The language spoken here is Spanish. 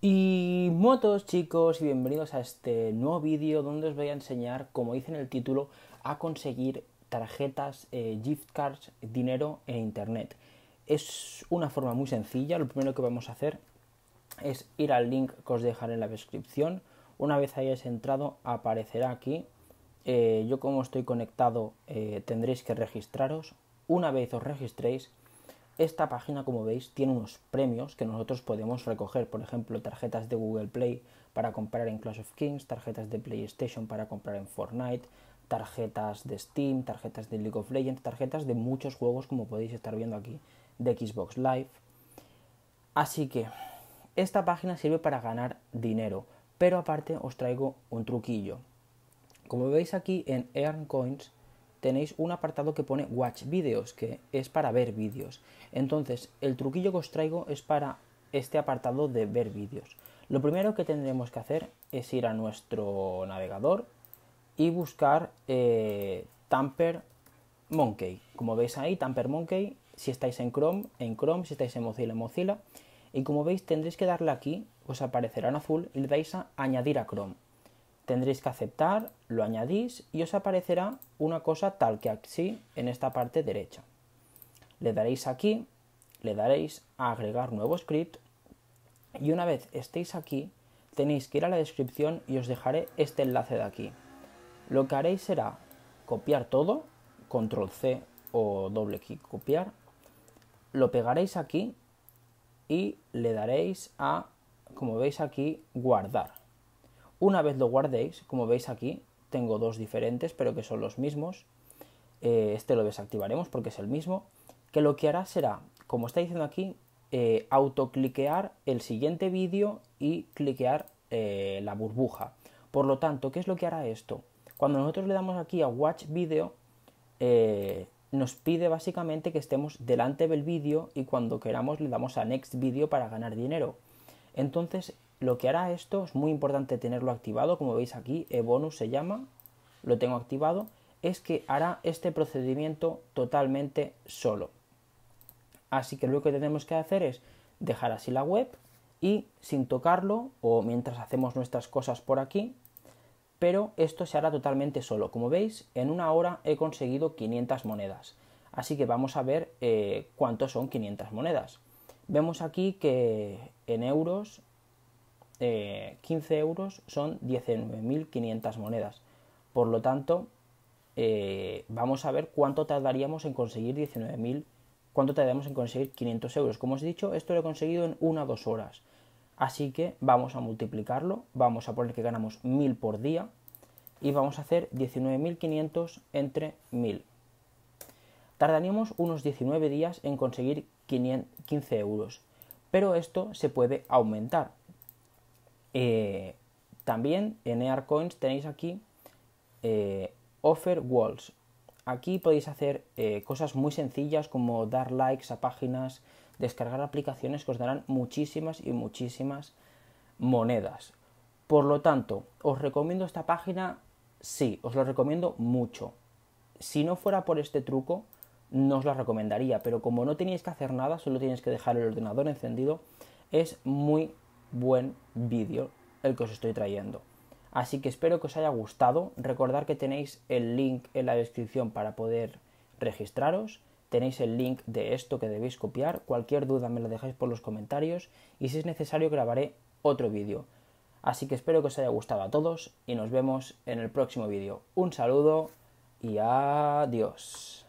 Y motos chicos y bienvenidos a este nuevo vídeo donde os voy a enseñar, como dice en el título, a conseguir tarjetas, eh, gift cards, dinero e internet. Es una forma muy sencilla, lo primero que vamos a hacer es ir al link que os dejaré en la descripción. Una vez hayáis entrado aparecerá aquí, eh, yo como estoy conectado eh, tendréis que registraros. Una vez os registréis esta página, como veis, tiene unos premios que nosotros podemos recoger, por ejemplo, tarjetas de Google Play para comprar en Clash of Kings, tarjetas de PlayStation para comprar en Fortnite, tarjetas de Steam, tarjetas de League of Legends, tarjetas de muchos juegos, como podéis estar viendo aquí, de Xbox Live. Así que esta página sirve para ganar dinero, pero aparte os traigo un truquillo. Como veis aquí en Earn Coins, tenéis un apartado que pone Watch Videos, que es para ver vídeos. Entonces, el truquillo que os traigo es para este apartado de ver vídeos. Lo primero que tendremos que hacer es ir a nuestro navegador y buscar eh, Tamper Monkey. Como veis ahí, Tamper Monkey, si estáis en Chrome, en Chrome, si estáis en Mozilla, en Mozilla. Y como veis, tendréis que darle aquí, os aparecerá en azul y le dais a añadir a Chrome tendréis que aceptar, lo añadís y os aparecerá una cosa tal que así en esta parte derecha. Le daréis aquí, le daréis a agregar nuevo script y una vez estéis aquí tenéis que ir a la descripción y os dejaré este enlace de aquí. Lo que haréis será copiar todo, control C o doble clic copiar, lo pegaréis aquí y le daréis a, como veis aquí, guardar una vez lo guardéis, como veis aquí, tengo dos diferentes, pero que son los mismos. Eh, este lo desactivaremos porque es el mismo. Que lo que hará será, como está diciendo aquí, eh, autocliquear el siguiente vídeo y cliquear eh, la burbuja. Por lo tanto, ¿qué es lo que hará esto? Cuando nosotros le damos aquí a Watch Video, nos pide básicamente que estemos delante del vídeo y cuando queramos le damos a Next Video para ganar dinero. Entonces, lo que hará esto es muy importante tenerlo activado, como veis aquí, e-bonus se llama, lo tengo activado, es que hará este procedimiento totalmente solo. Así que lo que tenemos que hacer es dejar así la web y sin tocarlo o mientras hacemos nuestras cosas por aquí, pero esto se hará totalmente solo. Como veis, en una hora he conseguido 500 monedas. Así que vamos a ver eh, cuánto son 500 monedas. Vemos aquí que en euros 15 eh, euros son 19.500 monedas. Por lo tanto, eh, vamos a ver cuánto tardaríamos en conseguir 19.000, cuánto tardaríamos en conseguir 500 euros. Como os he dicho, esto lo he conseguido en una o dos horas. Así que vamos a multiplicarlo, vamos a poner que ganamos 1.000 por día y vamos a hacer 19.500 entre 1.000. Tardaríamos unos 19 días en conseguir 15 euros, pero esto se puede aumentar. Eh, también en coins tenéis aquí eh, Offer Walls. Aquí podéis hacer eh, cosas muy sencillas como dar likes a páginas, descargar aplicaciones que os darán muchísimas y muchísimas monedas. Por lo tanto, os recomiendo esta página, sí, os la recomiendo mucho. Si no fuera por este truco, no os la recomendaría, pero como no tenéis que hacer nada, solo tenéis que dejar el ordenador encendido, es muy buen vídeo el que os estoy trayendo. Así que espero que os haya gustado. Recordad que tenéis el link en la descripción para poder registraros. Tenéis el link de esto que debéis copiar. Cualquier duda me la dejáis por los comentarios y si es necesario grabaré otro vídeo. Así que espero que os haya gustado a todos y nos vemos en el próximo vídeo. Un saludo y adiós.